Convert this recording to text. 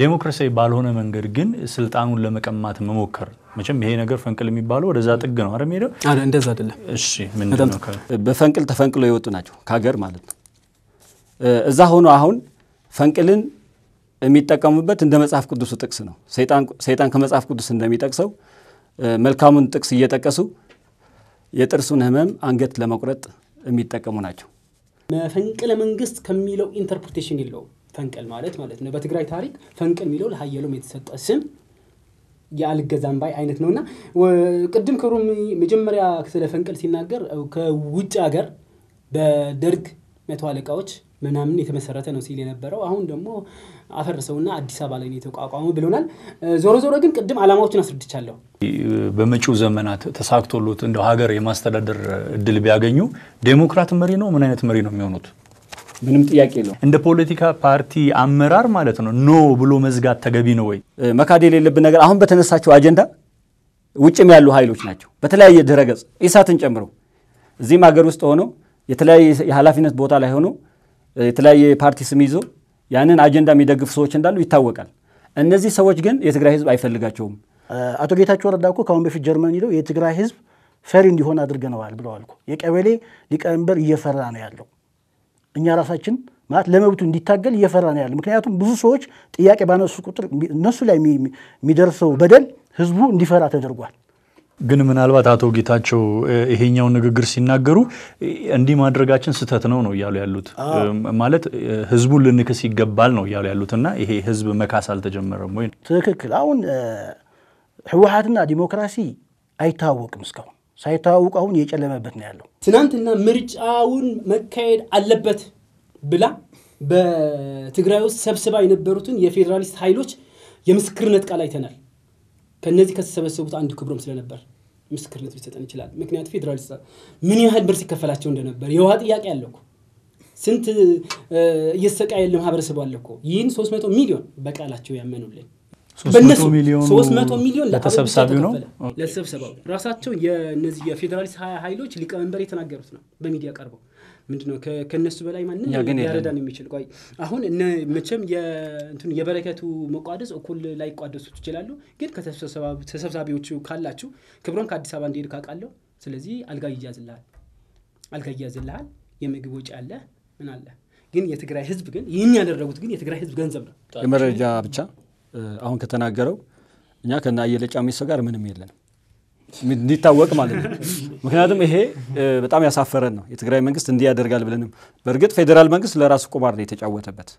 ዴሞክራሲያዊ ባልሆነ መንገድ ግን ስልጣኑን ለመቀማት መሞከር መቼም ይሄ ነገር ፈንቅል የሚባለው ወደዛ ጥግ ነው አይደል? ሄደው እንደዛ አይደለም። እሺ ምንድን ነው? በፈንቅል ተፈንቅሎ የወጡ ናቸው ከሀገር ማለት ነው። እዛ ሆኖ አሁን ፈንቅልን የሚጠቀሙበት እንደ መጽሐፍ ቅዱሱ ጥቅስ ነው። ሰይጣን ከመጽሐፍ ቅዱስ እንደሚጠቅሰው መልካሙን ጥቅስ እየጠቀሱ የጥርሱን ህመም አንገት ለመቁረጥ የሚጠቀሙ ናቸው። መፈንቅለ መንግስት ከሚለው ኢንተርፕሪቴሽን የለውም። ፈንቅል ማለት ማለት ነው። በትግራይ ታሪክ ፈንቅል የሚለው ለሀየሎም የተሰጠ ስም የአልገዛም ባይ አይነት ነው እና ቅድም ክብሩም መጀመሪያ ስለ ፈንቅል ሲናገር ከውጭ ሀገር በደርግ መቶ አለቃዎች ምናምን የተመሰረተ ነው ሲል የነበረው አሁን ደግሞ አፈርሰውና አዲስ አበባ ላይ የተቋቋመው ብሎናል። ዞሮ ዞሮ ግን ቅድም አላማዎችን አስረድቻለሁ። በመጪው ዘመናት ተሳክቶሎት እንደ ሀገር የማስተዳደር እድል ቢያገኙ ዴሞክራት መሪ ነው ምን አይነት መሪ ነው የሚሆኑት? ምንም ጥያቄ የለው። እንደ ፖለቲካ ፓርቲ አመራር ማለት ነው ኖ ብሎ መዝጋት ተገቢ ነው ወይ? መካድ የሌለብን ነገር አሁን በተነሳቸው አጀንዳ ውጭም ያሉ ኃይሎች ናቸው በተለያየ ድረገጽ ኢሳትን ጨምሮ እዚህም ሀገር ውስጥ ሆኖ የተለያየ የኃላፊነት ቦታ ላይ ሆኖ የተለያየ ፓርቲ ስም ይዞ ያንን አጀንዳ የሚደግፉ ሰዎች እንዳሉ ይታወቃል። እነዚህ ሰዎች ግን የትግራይ ህዝብ አይፈልጋቸውም። አቶ ጌታቸው ረዳ እኮ ከአሁን በፊት ጀርመን ሄደው የትግራይ ህዝብ ፈሪ እንዲሆን አድርገነዋል ብለዋል የቀበሌ ሊቀመንበር እየፈራ ነው ያለው እኛ ራሳችን ማለት ለመብቱ እንዲታገል እየፈራ ነው ያለ። ምክንያቱም ብዙ ሰዎች ጥያቄ ባነሱ ቁጥር እነሱ ላይ የሚደርሰው በደል ህዝቡ እንዲፈራ ተደርጓል። ግን ምናልባት አቶ ጌታቸው ይሄኛውን ንግግር ሲናገሩ እንዲህ ማድረጋችን ስህተት ነው ነው እያሉ ያሉት ማለት ህዝቡን ልንክስ ይገባል ነው እያሉ ያሉት እና ይሄ ህዝብ መካስ አልተጀመረም ወይ? ትክክል። አሁን ህወሓትና ዲሞክራሲ አይታወቅም እስካሁን ሳይተዋውቅ አሁን እየጨለመበት ነው ያለው። ትናንትና ምርጫውን መካሄድ አለበት ብላ በትግራይ ውስጥ ሰብስባ የነበሩትን የፌዴራሊስት ኃይሎች የምስክርነት ቃል አይተናል። ከነዚህ ከተሰበሰቡት አንዱ ክብሮም ስለነበር ምስክርነት ሊሰጠን ይችላል። ምክንያቱ ፌዴራሊስት ምን ያህል ብር ሲከፈላቸው እንደነበር የውሃ ጥያቄ አለኩ? ስንት እየተሰቃየ ማህበረሰቡ አለኩ? እኮ ይህን 300 ሚሊዮን በቃላቸው ያመኑልን በእነሱ ሶስት መቶ ሚሊዮን ለተሰብሳቢው ነው ለተሰብሰባው ራሳቸው የነዚህ የፌዴራሊስት ሀይሎች ሊቀመንበር የተናገሩት ነው በሚዲያ ቀርበው ምንድነው ከእነሱ በላይ ማንም ነው የሚችል ቆይ አሁን መቼም የበረከቱ መቋደስ እኩል ላይ ቋደሱ ትችላሉ ግን ከተሰብሳቢዎቹ ካላችሁ ክብሮን ከአዲስ አበባ እንደሄድ ካቃለው ስለዚህ አልጋ ይያዝልሃል አልጋ ይያዝልሃል የምግብ ወጪ አለ ምን አለ ግን የትግራይ ህዝብ ግን ይህን ያደረጉት ግን የትግራይ ህዝብ ገንዘብ ነው የመረጃ ብቻ አሁን ከተናገረው እኛ ከነ አየለ ጫሚሶ ጋር ምንም የለንም እንዲታወቅ ማለት ነው። ምክንያቱም ይሄ በጣም ያሳፈረን ነው። የትግራይ መንግስት እንዲህ ያደርጋል ብለንም በእርግጥ ፌዴራል መንግስት ለራሱ ቁማር ነው የተጫወተበት።